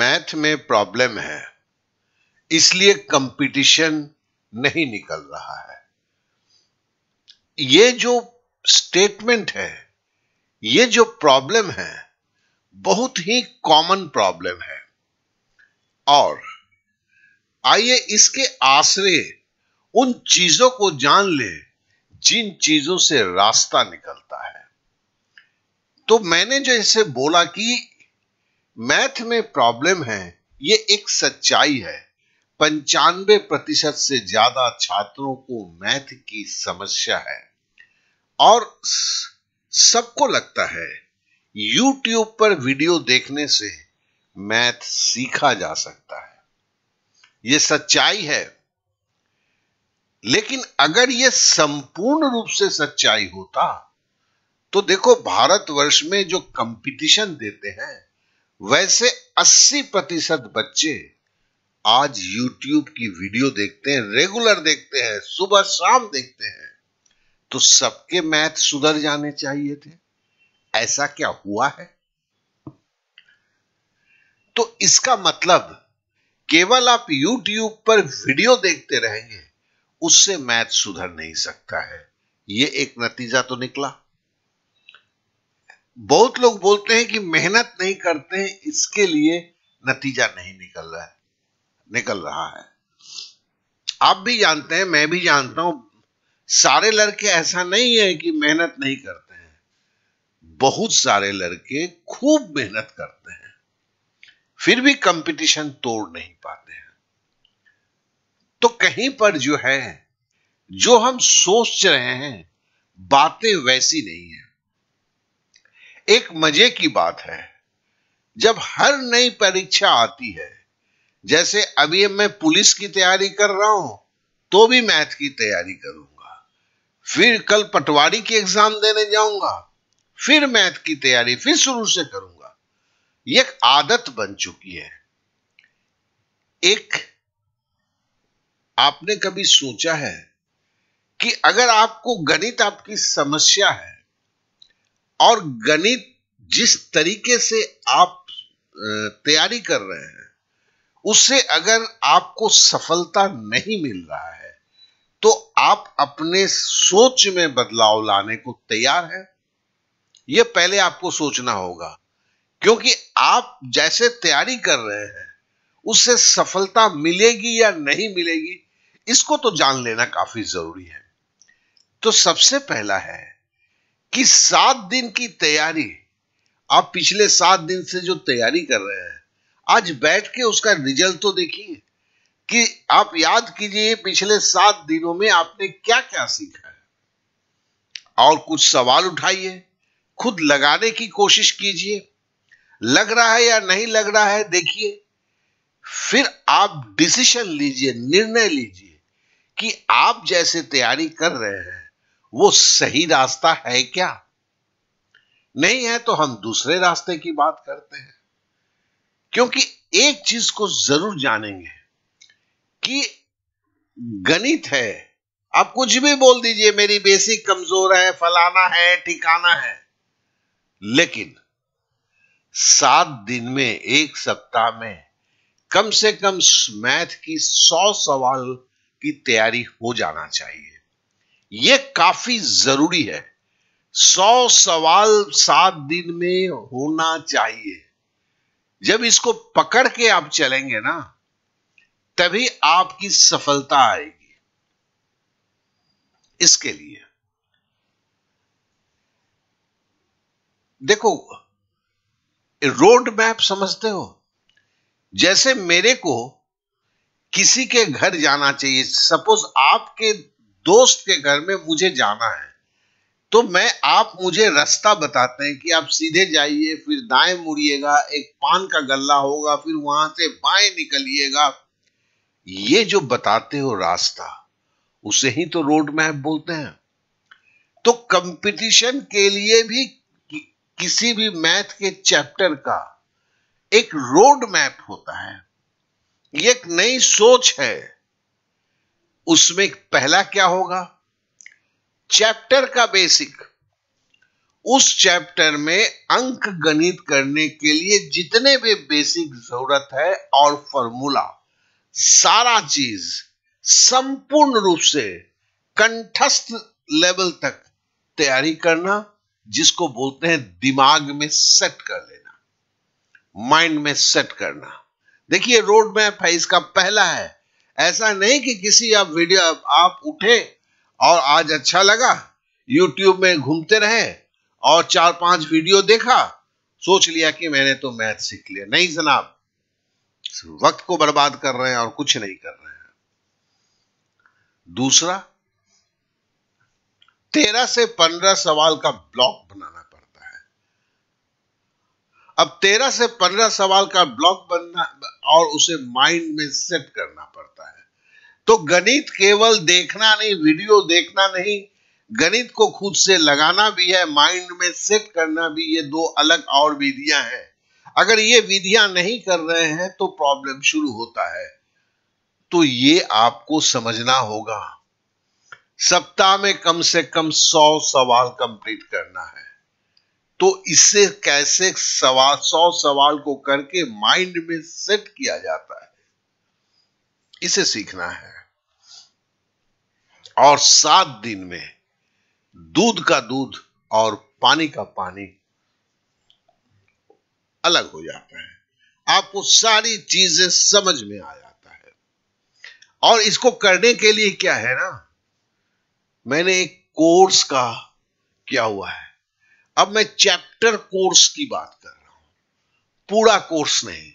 math में problem है इसलिए कंपटीशन नहीं निकल रहा है ये जो स्टेटमेंट है ये जो प्रॉब्लम है बहुत ही कॉमन प्रॉब्लम है और आइए इसके आश्रय उन चीजों को जान ले जिन चीजों से रास्ता निकलता है तो मैंने जैसे बोला कि मैथ में प्रॉब्लम है ये एक सच्चाई है पंचानवे प्रतिशत से ज्यादा छात्रों को मैथ की समस्या है और सबको लगता है YouTube पर वीडियो देखने से मैथ सीखा जा सकता है यह सच्चाई है लेकिन अगर यह संपूर्ण रूप से सच्चाई होता तो देखो भारतवर्ष में जो कंपटीशन देते हैं वैसे 80 प्रतिशत बच्चे आज YouTube की वीडियो देखते हैं रेगुलर देखते हैं सुबह शाम देखते हैं तो सबके मैथ सुधर जाने चाहिए थे ऐसा क्या हुआ है तो इसका मतलब केवल आप YouTube पर वीडियो देखते रहेंगे उससे मैथ सुधर नहीं सकता है ये एक नतीजा तो निकला बहुत लोग बोलते हैं कि मेहनत नहीं करते हैं इसके लिए नतीजा नहीं निकल रहा है निकल रहा है आप भी जानते हैं मैं भी जानता हूं सारे लड़के ऐसा नहीं है कि मेहनत नहीं करते हैं बहुत सारे लड़के खूब मेहनत करते हैं फिर भी कंपटीशन तोड़ नहीं पाते हैं तो कहीं पर जो है जो हम सोच रहे हैं बातें वैसी नहीं है एक मजे की बात है जब हर नई परीक्षा आती है जैसे अभी मैं पुलिस की तैयारी कर रहा हूं तो भी मैथ की तैयारी करूंगा फिर कल पटवारी की एग्जाम देने जाऊंगा फिर मैथ की तैयारी फिर शुरू से करूंगा यह आदत बन चुकी है एक आपने कभी सोचा है कि अगर आपको गणित आपकी समस्या है और गणित जिस तरीके से आप तैयारी कर रहे हैं उससे अगर आपको सफलता नहीं मिल रहा है तो आप अपने सोच में बदलाव लाने को तैयार हैं यह पहले आपको सोचना होगा क्योंकि आप जैसे तैयारी कर रहे हैं उससे सफलता मिलेगी या नहीं मिलेगी इसको तो जान लेना काफी जरूरी है तो सबसे पहला है कि सात दिन की तैयारी आप पिछले सात दिन से जो तैयारी कर रहे हैं आज बैठ के उसका रिजल्ट तो देखिए कि आप याद कीजिए पिछले सात दिनों में आपने क्या क्या सीखा है और कुछ सवाल उठाइए खुद लगाने की कोशिश कीजिए लग रहा है या नहीं लग रहा है देखिए फिर आप डिसीजन लीजिए निर्णय लीजिए कि आप जैसे तैयारी कर रहे हैं वो सही रास्ता है क्या नहीं है तो हम दूसरे रास्ते की बात करते हैं क्योंकि एक चीज को जरूर जानेंगे कि गणित है आप कुछ भी बोल दीजिए मेरी बेसिक कमजोर है फलाना है ठिकाना है लेकिन सात दिन में एक सप्ताह में कम से कम मैथ की सौ सवाल की तैयारी हो जाना चाहिए ये काफी जरूरी है सौ सवाल सात दिन में होना चाहिए जब इसको पकड़ के आप चलेंगे ना तभी आपकी सफलता आएगी इसके लिए देखो रोड मैप समझते हो जैसे मेरे को किसी के घर जाना चाहिए सपोज आपके दोस्त के घर में मुझे जाना है तो मैं आप मुझे रास्ता बताते हैं कि आप सीधे जाइए फिर दाएं मुड़िएगा एक पान का गल्ला होगा फिर वहां से बाएं निकलिएगा ये जो बताते हो रास्ता उसे ही तो रोड मैप बोलते हैं तो कंपटीशन के लिए भी कि, किसी भी मैथ के चैप्टर का एक रोड मैप होता है ये एक नई सोच है उसमें पहला क्या होगा चैप्टर का बेसिक उस चैप्टर में अंक गणित करने के लिए जितने भी बेसिक जरूरत है और फॉर्मूला सारा चीज संपूर्ण रूप से कंठस्थ लेवल तक तैयारी करना जिसको बोलते हैं दिमाग में सेट कर लेना माइंड में सेट करना देखिए रोड मैप है इसका पहला है ऐसा नहीं कि किसी आप वीडियो आप उठे और आज अच्छा लगा यूट्यूब में घूमते रहे और चार पांच वीडियो देखा सोच लिया कि मैंने तो मैथ सीख लिया नहीं जनाब वक्त को बर्बाद कर रहे हैं और कुछ नहीं कर रहे हैं दूसरा तेरह से पंद्रह सवाल का ब्लॉक बनाना अब तेरह से पंद्रह सवाल का ब्लॉक बनना और उसे माइंड में सेट करना पड़ता है तो गणित केवल देखना नहीं वीडियो देखना नहीं गणित को खुद से लगाना भी है माइंड में सेट करना भी ये दो अलग और विधियां हैं अगर ये विधियां नहीं कर रहे हैं तो प्रॉब्लम शुरू होता है तो ये आपको समझना होगा सप्ताह में कम से कम सौ सवाल कंप्लीट करना है तो इसे कैसे सवाल सौ सवाल को करके माइंड में सेट किया जाता है इसे सीखना है और सात दिन में दूध का दूध और पानी का पानी अलग हो जाता है आपको सारी चीजें समझ में आ जाता है और इसको करने के लिए क्या है ना मैंने एक कोर्स का किया हुआ है अब मैं चैप्टर कोर्स की बात कर रहा हूं पूरा कोर्स नहीं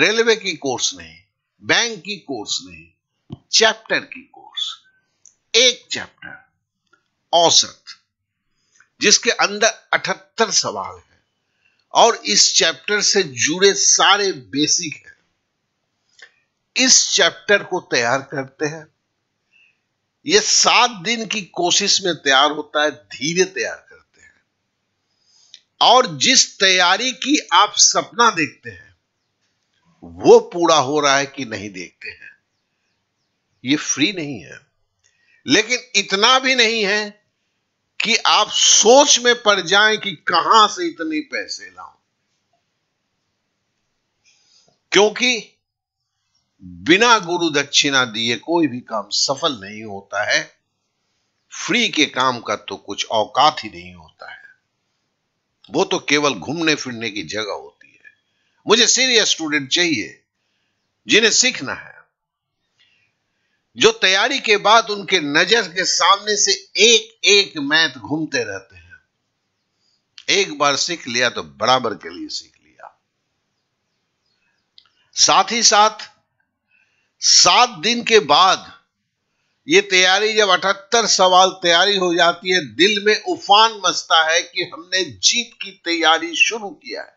रेलवे की कोर्स नहीं बैंक की कोर्स नहीं चैप्टर की कोर्स एक चैप्टर औसत जिसके अंदर 78 सवाल है और इस चैप्टर से जुड़े सारे बेसिक है इस चैप्टर को तैयार करते हैं यह सात दिन की कोशिश में तैयार होता है धीरे तैयार और जिस तैयारी की आप सपना देखते हैं वो पूरा हो रहा है कि नहीं देखते हैं ये फ्री नहीं है लेकिन इतना भी नहीं है कि आप सोच में पड़ जाएं कि कहां से इतने पैसे लाऊं क्योंकि बिना गुरु दक्षिणा दिए कोई भी काम सफल नहीं होता है फ्री के काम का तो कुछ औकात ही नहीं होता है वो तो केवल घूमने फिरने की जगह होती है मुझे सीरियस स्टूडेंट चाहिए जिन्हें सीखना है जो तैयारी के बाद उनके नजर के सामने से एक एक मैथ घूमते रहते हैं एक बार सीख लिया तो बराबर के लिए सीख लिया साथ ही साथ सात दिन के बाद ये तैयारी जब अठहत्तर सवाल तैयारी हो जाती है दिल में उफान मचता है कि हमने जीत की तैयारी शुरू किया है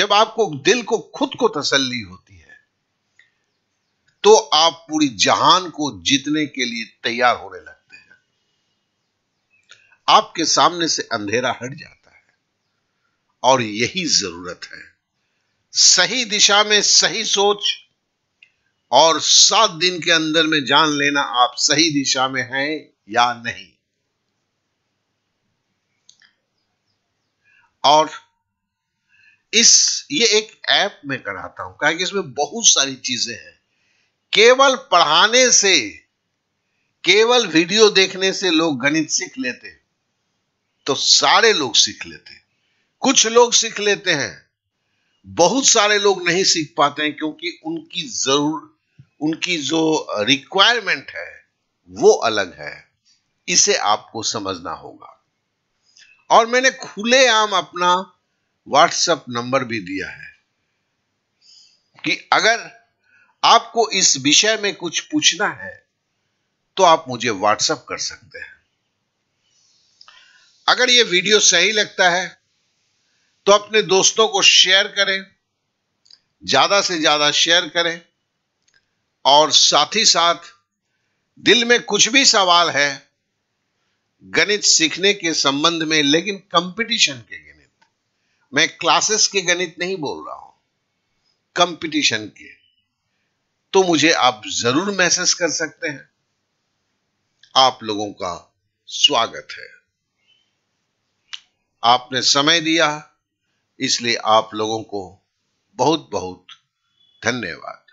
जब आपको दिल को खुद को तसल्ली होती है तो आप पूरी जहान को जीतने के लिए तैयार होने लगते हैं आपके सामने से अंधेरा हट जाता है और यही जरूरत है सही दिशा में सही सोच और सात दिन के अंदर में जान लेना आप सही दिशा में हैं या नहीं और इस ये एक ऐप में कराता हूं कहा कि इसमें बहुत सारी चीजें हैं केवल पढ़ाने से केवल वीडियो देखने से लोग गणित सीख लेते तो सारे लोग सीख लेते कुछ लोग सीख लेते हैं बहुत सारे लोग नहीं सीख पाते हैं क्योंकि उनकी जरूरत उनकी जो रिक्वायरमेंट है वो अलग है इसे आपको समझना होगा और मैंने खुलेआम अपना व्हाट्सएप नंबर भी दिया है कि अगर आपको इस विषय में कुछ पूछना है तो आप मुझे व्हाट्सएप कर सकते हैं अगर यह वीडियो सही लगता है तो अपने दोस्तों को शेयर करें ज्यादा से ज्यादा शेयर करें और साथ ही साथ दिल में कुछ भी सवाल है गणित सीखने के संबंध में लेकिन कंपटीशन के गणित मैं क्लासेस के गणित नहीं बोल रहा हूं कंपटीशन के तो मुझे आप जरूर मैसेज कर सकते हैं आप लोगों का स्वागत है आपने समय दिया इसलिए आप लोगों को बहुत बहुत धन्यवाद